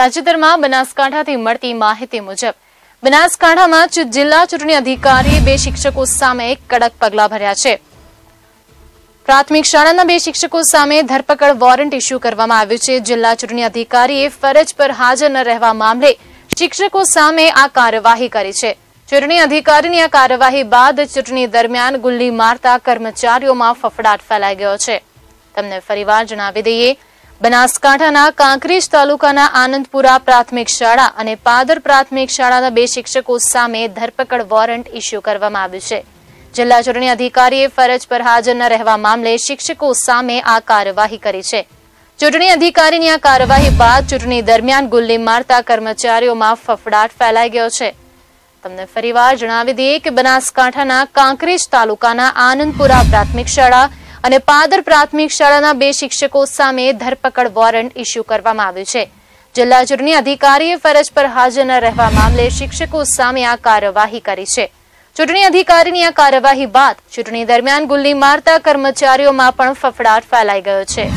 તાજેતરમાં બનાસકાંઠાથી મળતી માહિતી મુજબ બનાસકાંઠામાં જિલ્લા ચૂંટણી અધિકારીએ બે શિક્ષકો સામે કડક પગલાં ભર્યા છે પ્રાથમિક શાળાના બે શિક્ષકો સામે ધરપકડ વોરંટ ઇસ્યુ કરવામાં આવ્યું છે જિલ્લા ચૂંટણી અધિકારીએ ફરજ પર હાજર ન રહેવા મામલે શિક્ષકો સામે આ કાર્યવાહી કરી છે ચૂંટણી અધિકારીની આ કાર્યવાહી બાદ ચૂંટણી દરમિયાન ગુલ્લી મારતા કર્મચારીઓમાં ફફડાટ ફેલાઈ ગયો છે તમને ફરીવાર જણાવી દઈએ બનાસકાંઠાના કાંકરેજ તાલુકાના આનંદપુરા પ્રાથમિક શાળા અને પાદર પ્રાથમિક શાળાના બે શિક્ષકો સામે ધરપકડ વોરંટ ઇસ્યુ કરવામાં આવ્યું છે જિલ્લા ચૂંટણી અધિકારીએ ફરજ પર હાજર ન રહેવા મામલે શિક્ષકો સામે આ કાર્યવાહી કરી છે ચૂંટણી અધિકારીની આ કાર્યવાહી બાદ ચૂંટણી દરમિયાન ગુલ્લી મારતા કર્મચારીઓમાં ફફડાટ ફેલાઈ ગયો છે તમને ફરીવાર જણાવી દઈએ કે બનાસકાંઠાના કાંકરેજ તાલુકાના આનંદપુરા પ્રાથમિક શાળા અને પાદર પ્રાથમિક શાળાના બે શિક્ષકો સામે ધરપકડ વોરંટ ઇસ્યુ કરવામાં આવ્યું છે જિલ્લા ચૂંટણી અધિકારીએ ફરજ પર હાજર ન રહેવા મામલે શિક્ષકો સામે આ કાર્યવાહી કરી છે ચૂંટણી અધિકારીની આ કાર્યવાહી બાદ ચૂંટણી દરમિયાન ગુલ્લી મારતા કર્મચારીઓમાં પણ ફફડાટ ફેલાઈ ગયો છે